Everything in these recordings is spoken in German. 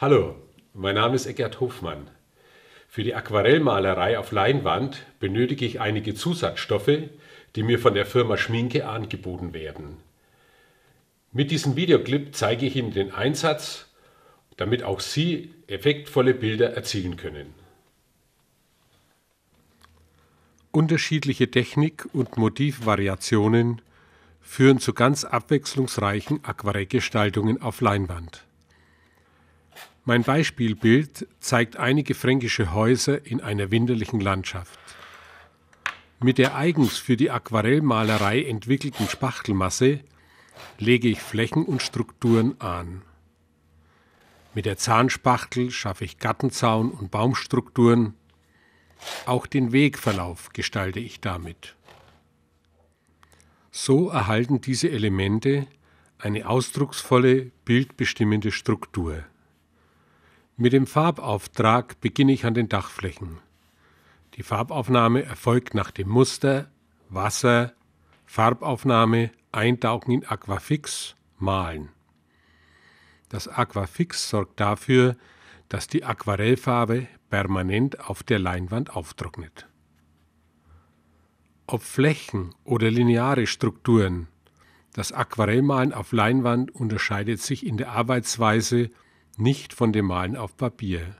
Hallo, mein Name ist Eckert Hofmann. Für die Aquarellmalerei auf Leinwand benötige ich einige Zusatzstoffe, die mir von der Firma Schminke angeboten werden. Mit diesem Videoclip zeige ich Ihnen den Einsatz, damit auch Sie effektvolle Bilder erzielen können. Unterschiedliche Technik- und Motivvariationen führen zu ganz abwechslungsreichen Aquarellgestaltungen auf Leinwand. Mein Beispielbild zeigt einige fränkische Häuser in einer winterlichen Landschaft. Mit der eigens für die Aquarellmalerei entwickelten Spachtelmasse lege ich Flächen und Strukturen an. Mit der Zahnspachtel schaffe ich Gattenzaun und Baumstrukturen. Auch den Wegverlauf gestalte ich damit. So erhalten diese Elemente eine ausdrucksvolle, bildbestimmende Struktur. Mit dem Farbauftrag beginne ich an den Dachflächen. Die Farbaufnahme erfolgt nach dem Muster Wasser, Farbaufnahme, Eintauchen in Aquafix, Malen. Das Aquafix sorgt dafür, dass die Aquarellfarbe permanent auf der Leinwand auftrocknet. Ob Flächen oder lineare Strukturen, das Aquarellmalen auf Leinwand unterscheidet sich in der Arbeitsweise nicht von dem Malen auf Papier.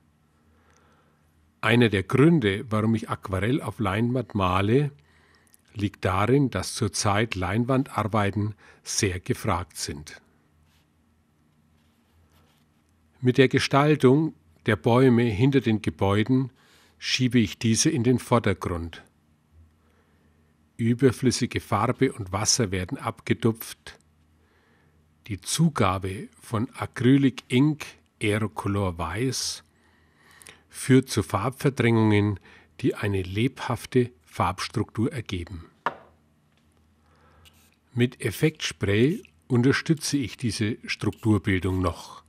Einer der Gründe, warum ich Aquarell auf Leinwand male, liegt darin, dass zurzeit Leinwandarbeiten sehr gefragt sind. Mit der Gestaltung der Bäume hinter den Gebäuden schiebe ich diese in den Vordergrund. Überflüssige Farbe und Wasser werden abgedupft. Die Zugabe von Acrylic Ink Aerocolor Weiß führt zu Farbverdrängungen, die eine lebhafte Farbstruktur ergeben. Mit Effektspray unterstütze ich diese Strukturbildung noch.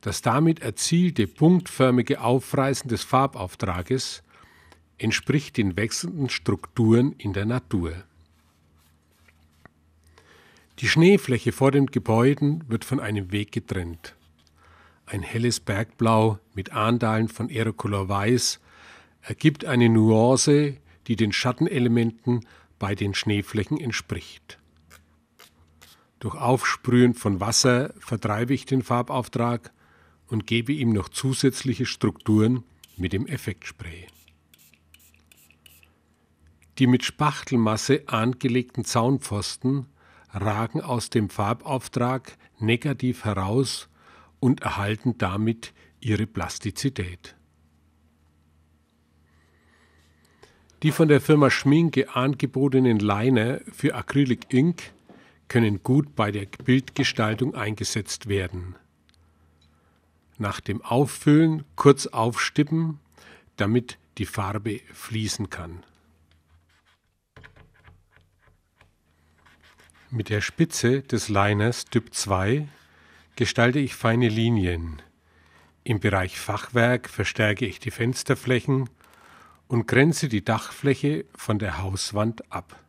Das damit erzielte punktförmige Aufreißen des Farbauftrages entspricht den wechselnden Strukturen in der Natur. Die Schneefläche vor den Gebäuden wird von einem Weg getrennt ein helles Bergblau mit Ahndalen von Aerocolor Weiß, ergibt eine Nuance, die den Schattenelementen bei den Schneeflächen entspricht. Durch Aufsprühen von Wasser vertreibe ich den Farbauftrag und gebe ihm noch zusätzliche Strukturen mit dem Effektspray. Die mit Spachtelmasse angelegten Zaunpfosten ragen aus dem Farbauftrag negativ heraus und erhalten damit ihre Plastizität. Die von der Firma Schminke angebotenen Liner für Acrylic Ink können gut bei der Bildgestaltung eingesetzt werden. Nach dem Auffüllen kurz aufstippen, damit die Farbe fließen kann. Mit der Spitze des Liners Typ 2 gestalte ich feine Linien. Im Bereich Fachwerk verstärke ich die Fensterflächen und grenze die Dachfläche von der Hauswand ab.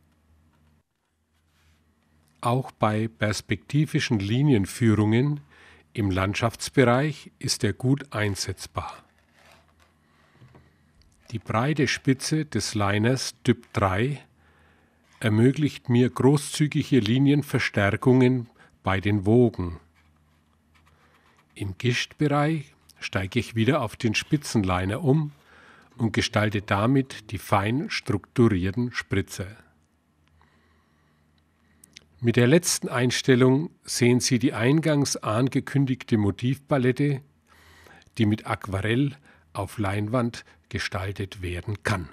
Auch bei perspektivischen Linienführungen im Landschaftsbereich ist er gut einsetzbar. Die breite Spitze des Liners Typ 3 ermöglicht mir großzügige Linienverstärkungen bei den Wogen. Im Gischtbereich steige ich wieder auf den Spitzenliner um und gestalte damit die fein strukturierten Spritzer. Mit der letzten Einstellung sehen Sie die eingangs angekündigte Motivpalette, die mit Aquarell auf Leinwand gestaltet werden kann.